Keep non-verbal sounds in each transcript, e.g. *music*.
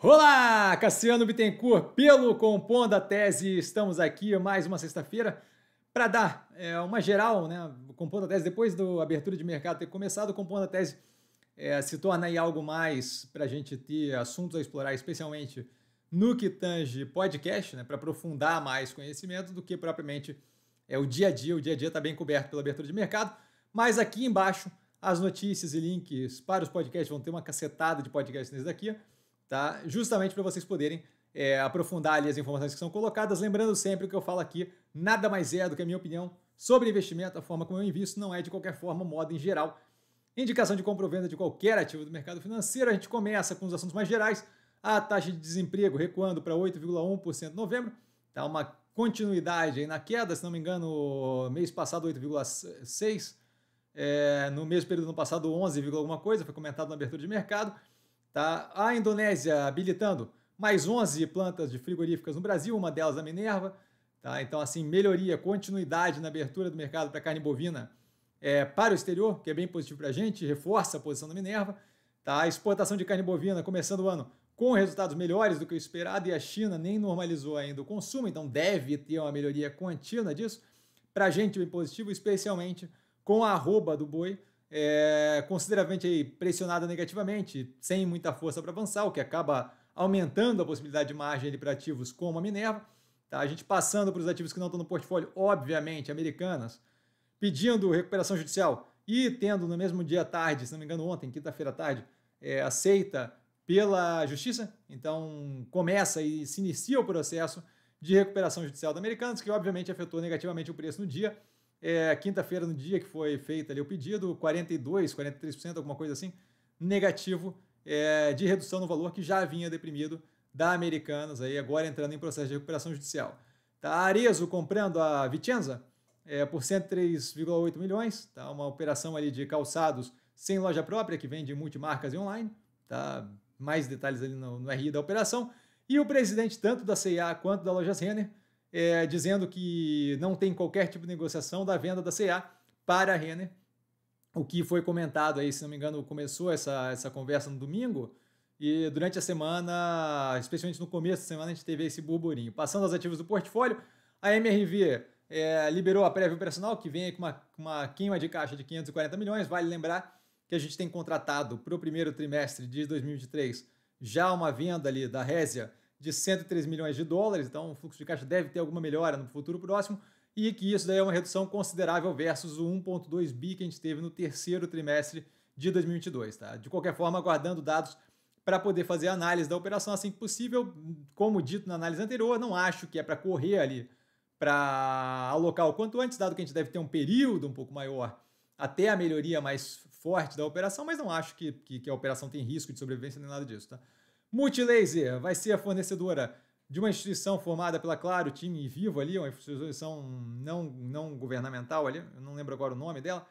Olá, Cassiano Bittencourt, pelo Compondo a Tese. Estamos aqui mais uma sexta-feira para dar é, uma geral, né? Compondo a Tese, depois da abertura de mercado ter começado, Compondo a Tese é, se torna aí algo mais para a gente ter assuntos a explorar, especialmente no que tange podcast, né? Para aprofundar mais conhecimento do que propriamente é o dia a dia. O dia a dia está bem coberto pela abertura de mercado, mas aqui embaixo as notícias e links para os podcasts vão ter uma cacetada de podcasts nesse daqui tá? Justamente para vocês poderem é, aprofundar ali as informações que são colocadas. Lembrando sempre o que eu falo aqui, nada mais é do que a minha opinião sobre investimento, a forma como eu invisto não é de qualquer forma moda em geral. Indicação de compra ou venda de qualquer ativo do mercado financeiro, a gente começa com os assuntos mais gerais. A taxa de desemprego recuando para 8,1% em novembro, tá uma continuidade aí na queda, se não me engano, mês passado 8,6%, é, no mesmo período no passado 11, alguma coisa, foi comentado na abertura de mercado. Tá? A Indonésia habilitando mais 11 plantas de frigoríficas no Brasil, uma delas a Minerva. Tá? Então, assim, melhoria, continuidade na abertura do mercado para carne bovina é, para o exterior, que é bem positivo para a gente, reforça a posição da Minerva. Tá? A exportação de carne bovina começando o ano com resultados melhores do que o esperado e a China nem normalizou ainda o consumo, então deve ter uma melhoria contínua disso. Para a gente, bem positivo, especialmente com a arroba do boi, é, consideravelmente pressionada negativamente, sem muita força para avançar, o que acaba aumentando a possibilidade de margem para ativos como a Minerva. Tá? A gente passando para os ativos que não estão no portfólio, obviamente, americanas, pedindo recuperação judicial e tendo no mesmo dia tarde, se não me engano ontem, quinta-feira à tarde, é, aceita pela justiça. Então começa e se inicia o processo de recuperação judicial da Americanas, que obviamente afetou negativamente o preço no dia é, quinta-feira, no dia que foi feito ali o pedido, 42, 43%, alguma coisa assim, negativo é, de redução no valor que já vinha deprimido da Americanas, aí agora entrando em processo de recuperação judicial. Tá, a Arezo comprando a Vicenza é, por 103,8 milhões, tá, uma operação ali de calçados sem loja própria, que vende multimarcas e online. Tá, mais detalhes ali no, no RI da operação. E o presidente tanto da CIA quanto da Lojas Renner é, dizendo que não tem qualquer tipo de negociação da venda da CA para a Renner, o que foi comentado aí, se não me engano, começou essa, essa conversa no domingo, e durante a semana, especialmente no começo da semana, a gente teve esse burburinho. Passando aos ativos do portfólio, a MRV é, liberou a prévia operacional, que vem com uma, uma queima de caixa de 540 milhões. Vale lembrar que a gente tem contratado para o primeiro trimestre de 2023 já uma venda ali da Résia de 103 milhões de dólares, então o fluxo de caixa deve ter alguma melhora no futuro próximo, e que isso daí é uma redução considerável versus o 1,2 bi que a gente teve no terceiro trimestre de 2022. Tá? De qualquer forma, aguardando dados para poder fazer análise da operação assim que possível, como dito na análise anterior, não acho que é para correr ali para alocar o quanto antes, dado que a gente deve ter um período um pouco maior até a melhoria mais forte da operação, mas não acho que, que, que a operação tem risco de sobrevivência nem nada disso. Tá? Multilaser vai ser a fornecedora de uma instituição formada pela Claro, Time Vivo ali, uma instituição não, não governamental ali, eu não lembro agora o nome dela,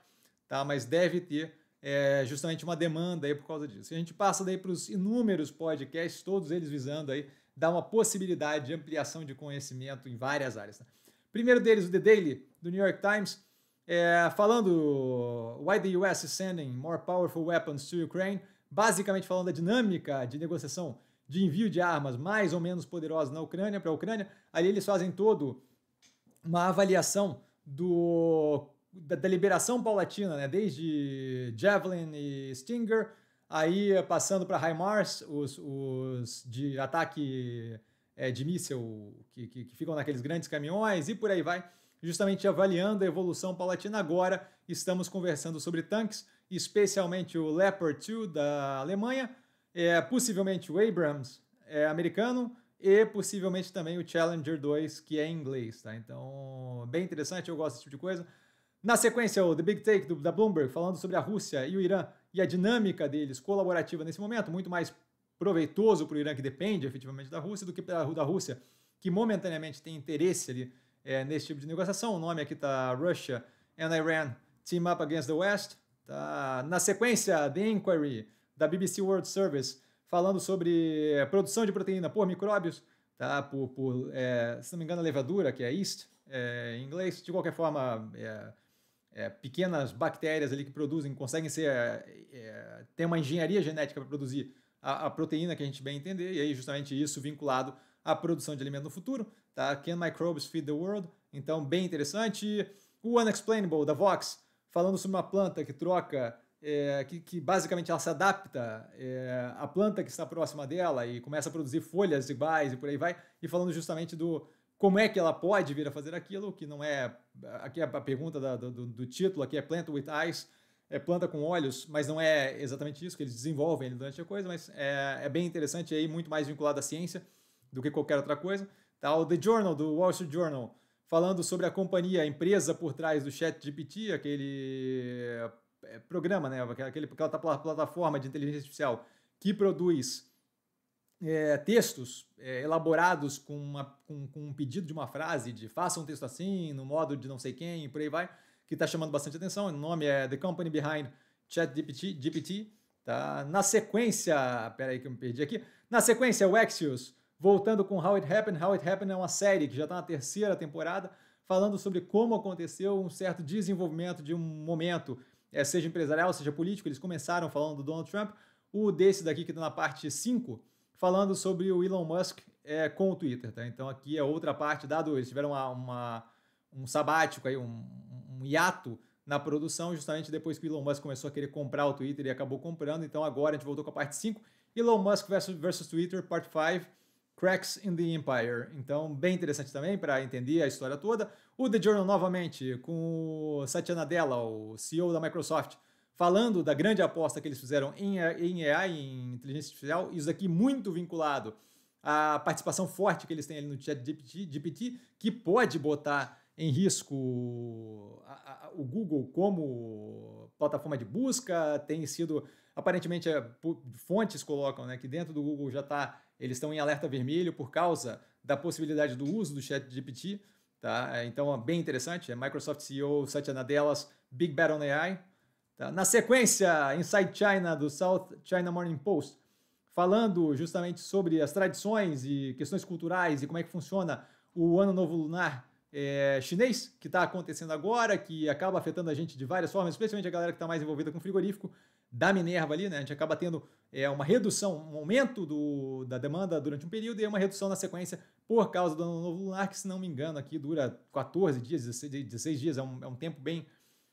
tá? mas deve ter é, justamente uma demanda aí por causa disso. E a gente passa daí para os inúmeros podcasts, todos eles visando aí dar uma possibilidade de ampliação de conhecimento em várias áreas. Tá? Primeiro deles, o The Daily, do New York Times, é, falando Why the US is sending more powerful weapons to Ukraine – basicamente falando da dinâmica de negociação de envio de armas mais ou menos poderosas na Ucrânia para a Ucrânia. Ali eles fazem todo uma avaliação do, da, da liberação paulatina, né? desde Javelin e Stinger, aí passando para HIMARS, os, os de ataque é, de míssil que, que, que ficam naqueles grandes caminhões e por aí vai, justamente avaliando a evolução paulatina. Agora estamos conversando sobre tanques especialmente o Leopard 2 da Alemanha, é, possivelmente o Abrams é americano e possivelmente também o Challenger 2, que é em inglês, tá? Então, bem interessante, eu gosto desse tipo de coisa. Na sequência, o The Big Take do, da Bloomberg, falando sobre a Rússia e o Irã e a dinâmica deles colaborativa nesse momento, muito mais proveitoso para o Irã, que depende efetivamente da Rússia, do que para da Rússia, que momentaneamente tem interesse ali é, nesse tipo de negociação. O nome aqui está Russia and Iran Team Up Against the West, Tá? Na sequência, The Inquiry, da BBC World Service, falando sobre eh, produção de proteína por micróbios, tá? por, por é, se não me engano, levadura, que é yeast é, em inglês. De qualquer forma, é, pequenas bactérias ali que produzem, conseguem ser, é, tem uma engenharia genética para produzir a, a, proteína que a gente bem entender, e aí justamente isso vinculado à produção de alimento no futuro, tá? Can microbes feed the world? Então, bem interessante. O Unexplainable, da Vox, falando sobre uma planta que troca, é, que, que, basicamente ela se adapta é, à planta que está próxima dela e começa a produzir folhas iguais e por aí vai, e falando justamente do como é que ela pode vir a fazer aquilo, que não é. Aqui é a pergunta da, do, do, título, aqui é Plant with Eyes, é planta com olhos, mas não é exatamente isso que eles desenvolvem durante a coisa, mas é, é bem interessante aí, muito mais vinculado à ciência do que qualquer outra coisa. Tá, o The Journal, do Wall Street Journal falando sobre a companhia, a empresa por trás do ChatGPT, aquele é, programa, né? Aquele, aquela plataforma de inteligência artificial que produz é, textos é, elaborados com, uma, com, com, um pedido de uma frase, de faça um texto assim, no modo de não sei quem, e por aí vai, que está chamando bastante atenção. O nome é The Company Behind ChatGPT. GPT, tá? Na sequência, peraí que eu me perdi aqui. Na sequência, o Axios voltando com How It Happened. How It Happened é uma série que já está na terceira temporada, falando sobre como aconteceu um certo desenvolvimento de um momento, é, seja empresarial, seja político. Eles começaram falando do Donald Trump. O desse daqui, que está na parte 5, falando sobre o Elon Musk é, com o Twitter. Tá? Então aqui é outra parte, dado eles tiveram uma, uma um sabático, aí, um, um hiato na produção, justamente depois que o Elon Musk começou a querer comprar o Twitter e acabou comprando. Então agora a gente voltou com a parte 5. Elon Musk versus, versus Twitter, Part 5. Cracks in the Empire. Então, bem interessante também para entender a história toda. O The Journal novamente com o Satya Nadella, o CEO da Microsoft, falando da grande aposta que eles fizeram em, em AI, em inteligência artificial, isso aqui muito vinculado à participação forte que eles têm ali no chat GPT, GPT que pode botar em risco a, a, o Google como plataforma de busca, tem sido aparentemente é, fontes colocam né, que dentro do Google já está eles estão em alerta vermelho por causa da possibilidade do uso do chat GPT, tá? É, então é bem interessante, é Microsoft CEO Satya Nadella, Big Bad on AI. Tá? Na sequência, Inside China do South China Morning Post, falando justamente sobre as tradições e questões culturais e como é que funciona o Ano Novo Lunar é, chinês que está acontecendo agora, que acaba afetando a gente de várias formas, especialmente a galera que está mais envolvida com frigorífico, da Minerva ali, né? A gente acaba tendo é, uma redução, um aumento do, da demanda durante um período e uma redução na sequência por causa do ano novo lunar, que se não me engano aqui dura 14 dias, 16, 16 dias, é um, é um, tempo bem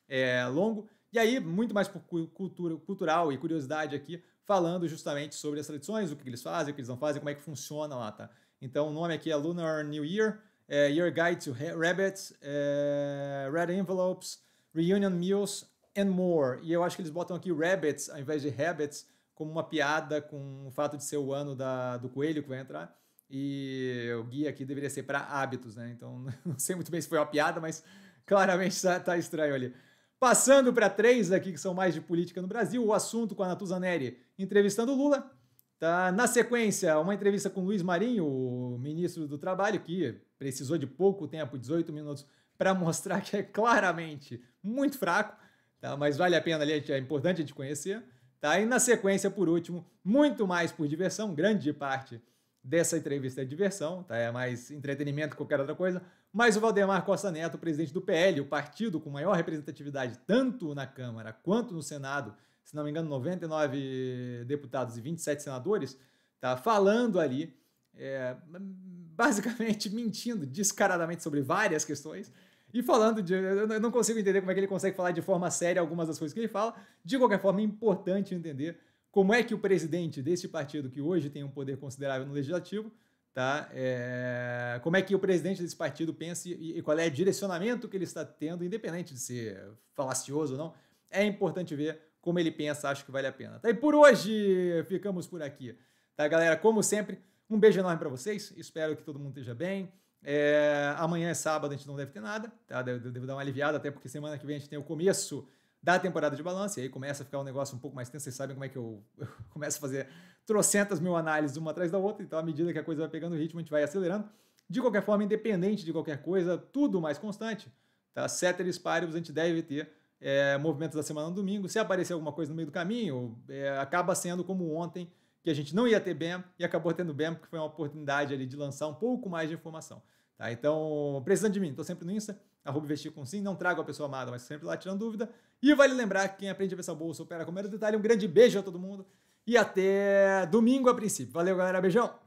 é, longo. E aí, muito mais por cultura, cultural e curiosidade aqui, falando justamente sobre as tradições, o que eles fazem, o que eles não fazem, como é que funciona lá, tá? Então o nome aqui é Lunar New Year, é, Your Guide to Rabbits, é, Red Envelopes, Reunion Meals and More. E eu acho que eles botam aqui Rabbits ao invés de habits, como uma piada com o fato de ser o ano da, do coelho que vai entrar. E o guia aqui deveria ser para hábitos, né? Então *laughs* não sei muito bem se foi uma piada, mas claramente está tá estranho ali. Passando para três aqui que são mais de política no Brasil, o assunto com a Natuza Neri entrevistando Lula Tá, na sequência, uma entrevista com Luiz Marinho, o ministro do Trabalho, que precisou de pouco tempo, 18 minutos, para mostrar que é claramente muito fraco, tá? mas vale a pena ali, é importante a gente conhecer. Tá? E na sequência, por último, muito mais por diversão, grande parte dessa entrevista é diversão, tá? é mais entretenimento que qualquer outra coisa, mas o Valdemar Costa Neto, presidente do PL, o partido com maior representatividade tanto na Câmara quanto no Senado, se não me engano, 99 deputados e 27 senadores, tá falando ali, é, basicamente *laughs* mentindo descaradamente sobre várias questões e falando de. Eu não consigo entender como é que ele consegue falar de forma séria algumas das coisas que ele fala. De qualquer forma, é importante entender como é que o presidente deste partido, que hoje tem um poder considerável no legislativo, tá? É, como é que o presidente desse partido pensa e qual é o direcionamento que ele está tendo, independente de ser falacioso ou não. É importante ver como ele pensa, acho que vale a pena. Tá? E por hoje ficamos por aqui. Tá, galera? Como sempre, um beijo enorme para vocês. Espero que todo mundo esteja bem. É, amanhã é sábado, a gente não deve ter nada, tá? Devo, devo, dar uma aliviada, até porque semana que vem a gente tem o começo da temporada de balanço, e aí começa a ficar um negócio um pouco mais tenso. Vocês sabem como é que eu, *laughs* eu começo a fazer trocentas mil análises uma atrás da outra, então à medida que a coisa vai pegando ritmo, a gente vai acelerando. De qualquer forma, independente de qualquer coisa, tudo mais constante, tá? Ceteris paribus, a gente deve ter é, movimentos da semana no domingo. Se aparecer alguma coisa no meio do caminho, é, acaba sendo como ontem, que a gente não ia ter BEM e acabou tendo BEM, porque foi uma oportunidade ali de lançar um pouco mais de informação. Tá? Então, precisando de mim, estou sempre no Insta, arroba investir com sim, não trago a pessoa amada, mas sempre lá tirando dúvida. E vale lembrar que quem aprende a pensar bolsa opera com o mero detalhe. Um grande beijo a todo mundo e até domingo a princípio. Valeu, galera, beijão!